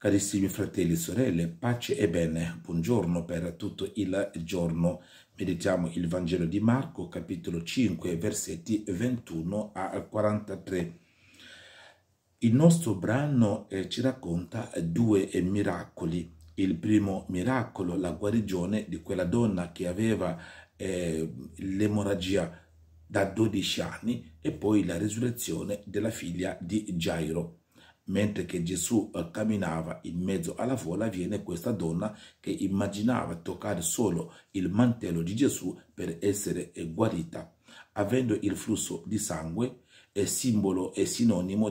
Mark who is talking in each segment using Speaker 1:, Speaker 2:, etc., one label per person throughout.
Speaker 1: Carissimi fratelli e sorelle, pace e bene, buongiorno per tutto il giorno. Meditiamo il Vangelo di Marco, capitolo 5, versetti 21 a 43. Il nostro brano eh, ci racconta due miracoli. Il primo miracolo, la guarigione di quella donna che aveva eh, l'emorragia da 12 anni e poi la risurrezione della figlia di Gairo mentre che Gesù eh, camminava in mezzo alla folla viene questa donna che immaginava toccare solo il mantello di Gesù per essere eh, guarita, avendo il flusso di sangue è simbolo e sinonimo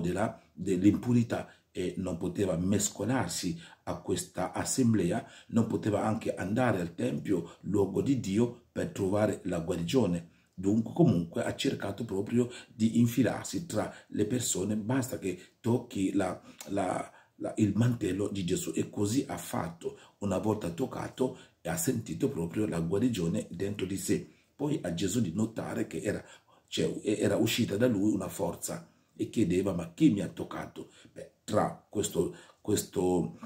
Speaker 1: dell'impurità e non poteva mescolarsi a questa assemblea, non poteva anche andare al Tempio, luogo di Dio, per trovare la guarigione dunque comunque ha cercato proprio di infilarsi tra le persone, basta che tocchi la, la, la, il mantello di Gesù e così ha fatto, una volta toccato ha sentito proprio la guarigione dentro di sé. Poi a Gesù di notare che era, cioè, era uscita da lui una forza e chiedeva ma chi mi ha toccato? Beh, tra questo, questo,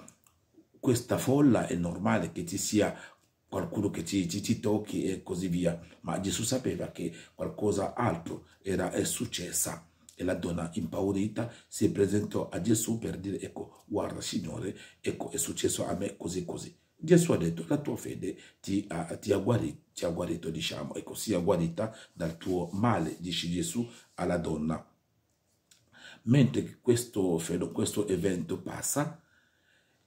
Speaker 1: questa folla è normale che ci sia qualcuno che ci, ci, ci, tocchi e così via. Ma Gesù sapeva che qualcosa altro era successo E la donna impaurita si presentò a Gesù per dire, ecco, guarda Signore, ecco, è successo a me così così. Gesù ha detto, la tua fede ti ha, ti ha guarito, ti ha guarito, diciamo, ecco, sia guarita dal tuo male, dice Gesù alla donna. Mentre questo, questo evento passa,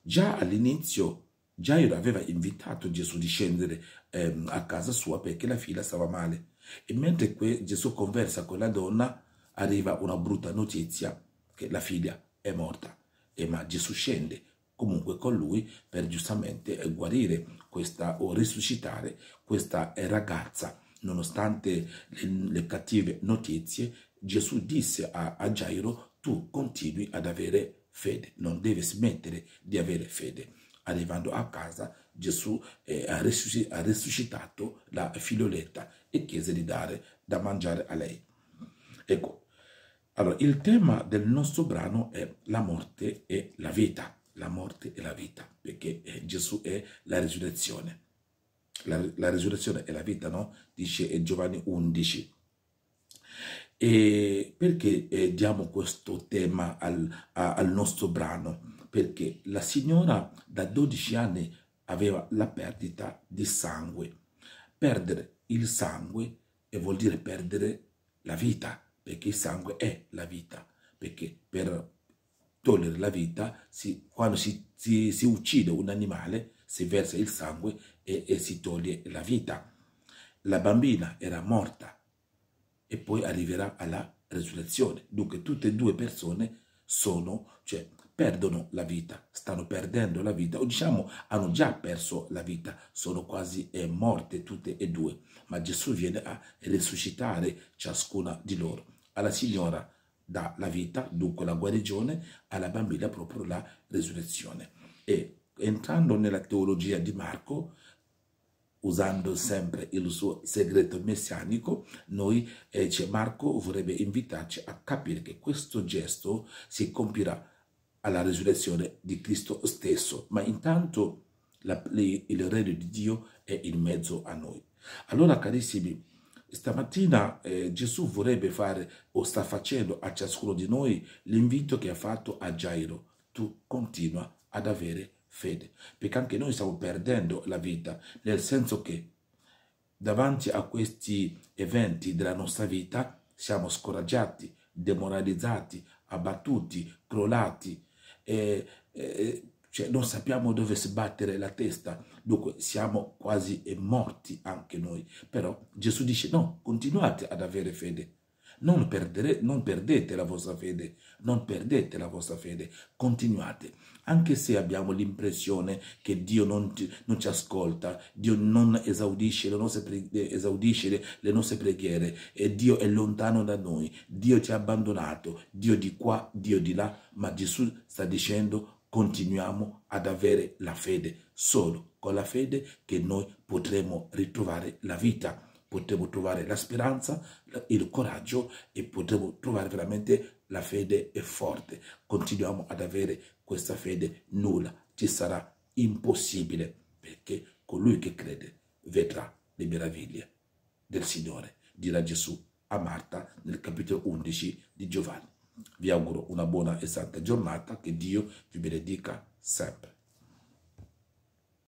Speaker 1: già all'inizio Gairo aveva invitato Gesù di scendere ehm, a casa sua perché la figlia stava male. E mentre Gesù conversa con la donna, arriva una brutta notizia che la figlia è morta. E ma Gesù scende comunque con lui per giustamente eh, guarire questa o risuscitare questa eh, ragazza. Nonostante le, le cattive notizie, Gesù disse a, a Gairo, tu continui ad avere fede, non devi smettere di avere fede arrivando a casa Gesù eh, ha, risusc ha risuscitato la figlioletta e chiese di dare da mangiare a lei. Ecco, allora, il tema del nostro brano è la morte e la vita, la morte e la vita, perché eh, Gesù è la risurrezione. La, la risurrezione è la vita, no? Dice eh, Giovanni 11. E perché eh, diamo questo tema al, a, al nostro brano? perché la signora da 12 anni aveva la perdita di sangue. Perdere il sangue vuol dire perdere la vita, perché il sangue è la vita, perché per togliere la vita, si, quando si, si, si, uccide un animale, si versa il sangue e, e si toglie la vita. La bambina era morta e poi arriverà alla resurrezione. Dunque tutte e due persone sono, cioè perdono la vita, stanno perdendo la vita o diciamo hanno già perso la vita, sono quasi eh, morte tutte e due, ma Gesù viene a risuscitare ciascuna di loro. Alla signora dà la vita, dunque la guarigione, alla bambina proprio la resurrezione. E entrando nella teologia di Marco, usando sempre il suo segreto messianico, noi, eh, cioè Marco vorrebbe invitarci a capire che questo gesto si compirà alla risurrezione di Cristo stesso, ma intanto la, il regno di Dio è in mezzo a noi. Allora, carissimi, stamattina eh, Gesù vorrebbe fare o sta facendo a ciascuno di noi l'invito che ha fatto a Gairo. Tu continua ad avere fede, perché anche noi stiamo perdendo la vita, nel senso che davanti a questi eventi della nostra vita siamo scoraggiati, demoralizzati, abbattuti, crollati, eh, eh, cioè non sappiamo dove sbattere la testa, dunque siamo quasi morti anche noi. Però Gesù dice no, continuate ad avere fede. Non, perdere, non perdete la vostra fede, non perdete la vostra fede, continuate. Anche se abbiamo l'impressione che Dio non, ti, non, ci ascolta, Dio non esaudisce le, nostre, eh, esaudisce le nostre preghiere, e Dio è lontano da noi, Dio ci ha abbandonato, Dio di qua, Dio di là, ma Gesù sta dicendo continuiamo ad avere la fede, solo con la fede che noi potremo ritrovare la vita potremo trovare la speranza, il coraggio e potremo trovare veramente la fede è forte. Continuiamo ad avere questa fede, nulla ci sarà impossibile perché colui che crede vedrà le meraviglie del Signore, dirà Gesù a Marta nel capitolo 11 di Giovanni. Vi auguro una buona e santa giornata, che Dio vi benedica sempre.